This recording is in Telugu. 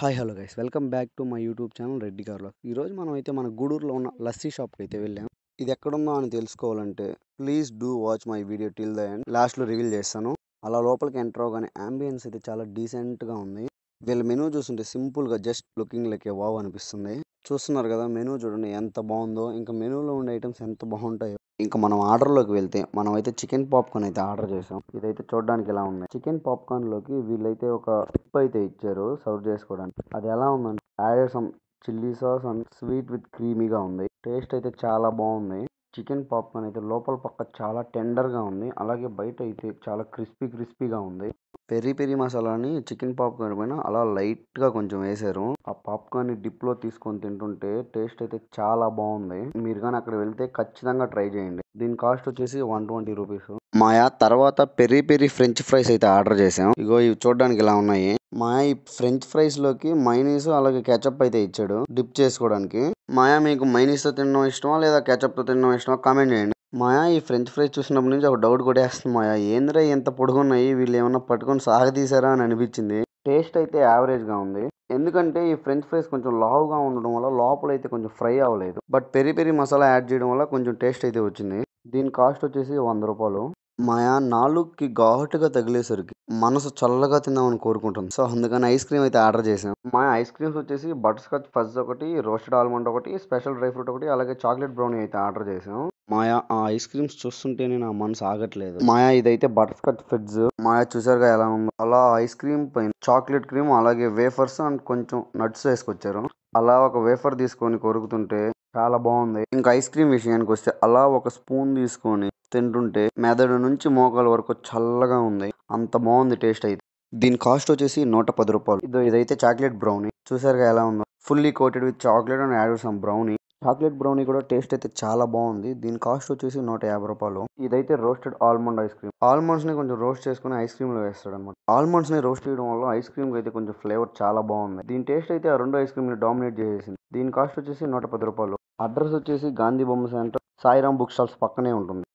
hi hello guys welcome back to my YouTube channel Reddy కార్లో ఈరోజు మనం అయితే మన గూడూరులో ఉన్న లస్సీ షాప్కి అయితే వెళ్ళాం ఇది ఎక్కడుందో అని తెలుసుకోవాలంటే please do watch my video till the end లాస్ట్లో రివీల్ చేస్తాను అలా లోపలికి ఎంటర్ అవగానే అంబియన్స్ అయితే చాలా డీసెంట్గా ఉంది వీళ్ళ మెనూ చూస్తుంటే సింపుల్గా జస్ట్ లుకింగ్ లెక్క వావ్ అనిపిస్తుంది చూస్తున్నారు కదా మెనూ చూడండి ఎంత బాగుందో ఇంకా మెనూలో ఉండే ఐటమ్స్ ఎంత బాగుంటాయో ఇంకా మనం ఆర్డర్ లోకి వెళ్తే మనం అయితే చికెన్ పాప్కార్న్ అయితే ఆర్డర్ చేసాం ఇదైతే చూడడానికి ఎలా ఉంది చికెన్ లోకి వీళ్ళైతే ఒక టిప్ అయితే ఇచ్చారు సర్వ్ చేసుకోవడానికి అది ఎలా ఉందంటే add chilli sauce and sweet with క్రీమీగా ఉంది టేస్ట్ అయితే చాలా బాగుంది చికెన్ పాప్కార్న్ అయితే లోపల పక్క చాలా టెండర్గా ఉంది అలాగే బయట అయితే చాలా క్రిస్పీ క్రిస్పీగా ఉంది పెరి పెరి మసాలాని చికెన్ పాప్కార్న్ పైన అలా లైట్గా కొంచెం వేశారు ఆ పాప్కార్న్ డిప్లో తీసుకొని తింటుంటే టేస్ట్ అయితే చాలా బాగుంది మీరు కానీ అక్కడ వెళ్తే ఖచ్చితంగా ట్రై చేయండి దీని కాస్ట్ వచ్చేసి వన్ ట్వంటీ రూపీస్ మాయా తర్వాత పెరి పెరి ఫ్రెంచ్ ఫ్రైస్ అయితే ఆర్డర్ చేసాం ఇగో ఇవి చూడడానికి ఇలా ఉన్నాయి మాయా ఈ ఫ్రెంచ్ ఫ్రైస్ లోకి మైనీస్ అలాగే కెచప్ అయితే ఇచ్చాడు డిప్ చేసుకోవడానికి మాయా మీకు మైనీస్ తో తినడం ఇష్టమా లేదా కెచప్ తో తినడం ఇష్టమా కామెంట్ చేయండి మాయా ఈ ఫ్రెంచ్ ఫ్రైస్ చూసినప్పటి నుంచి ఒక డౌట్ కూడా వేస్తుంది మాయా ఏందిరా ఇంత పొడుగున్నాయి వీళ్ళు ఏమన్నా పట్టుకొని సాగదీశారా అని అనిపించింది టేస్ట్ అయితే యావరేజ్గా ఉంది ఎందుకంటే ఈ ఫ్రెంచ్ ఫ్రైస్ కొంచెం లావుగా ఉండడం వల్ల లోపల అయితే కొంచెం ఫ్రై అవ్వలేదు but peri peri masala add చేయడం వల్ల కొంచెం టేస్ట్ అయితే వచ్చింది దీని కాస్ట్ వచ్చేసి వంద రూపాయలు మాయా నాలుగుకి ఘాటుగా తగిలేసరికి మనసు చల్లగా తిందామని కోరుకుంటుంది సో అందుకని ఐస్ క్రీమ్ అయితే ఆర్డర్ చేసాం మా ఐస్ క్రీమ్స్ వచ్చేసి బటర్ స్కాచ్ ఫజ్ ఒకటి రోస్టెడ్ ఆల్మండ్ ఒకటి స్పెషల్ డ్రై ఫ్రూట్ ఒకటి అలాగే చాక్లెట్ బ్రౌనీ అయితే ఆర్డర్ చేసాం మాయా ఆ ఐస్ క్రీమ్స్ చూస్తుంటేనే నా మనసు ఆగట్లేదు మాయా ఇదైతే బటర్స్కాచ్ ఫిడ్స్ మాయా చూసారుగా ఎలా ఉందో అలా ఐస్ క్రీమ్ పైన చాక్లెట్ క్రీమ్ అలాగే వేఫర్స్ అండ్ కొంచెం నట్స్ వేసుకొచ్చారు అలా ఒక వేఫర్ తీసుకొని కొరుకుతుంటే చాలా బాగుంది ఇంకా ఐస్ క్రీమ్ విషయానికి వస్తే అలా ఒక స్పూన్ తీసుకొని తింటుంటే మెదడు నుంచి మోకాల వరకు చల్లగా ఉంది అంత బాగుంది టేస్ట్ అయితే దీని కాస్ట్ వచ్చేసి నూట పది రూపాయలు ఇదో ఇదైతే చాక్లెట్ బ్రౌనీ చూసారుగా ఎలా ఉందో fully coated with chocolate and add some brownie chocolate brownie కూడా టేస్ట్ అయితే చాలా బాగుంది దీని కాస్ట్ వచ్చేసి నూట యాభై రూపాయలు ఇదైతే roasted almond ice cream almonds ని కొంచెం రోస్ట్ చేసుకుని ఐస్ క్రీమ్ లో వేస్తాడు అనమాట ఆల్మండ్స్ ని రోస్ట్ చేయడం వల్ల ఐస్ క్రీమ్ అయితే కొంచెం ఫ్లేవర్ చాలా బాగుంది దీని టేస్ట్ అయితే ఆ రెండు ఐస్ క్రీమ్ ని డామినేట్ చేసేసింది దీని కాస్ట్ వచ్చేసి నూట పది రూపాయలు అడ్రస్ వచ్చేసి గాంధీ బొమ్మ సెంటర్ సాయిరామ్ బుక్ స్టాల్స్ పక్కనే ఉంటుంది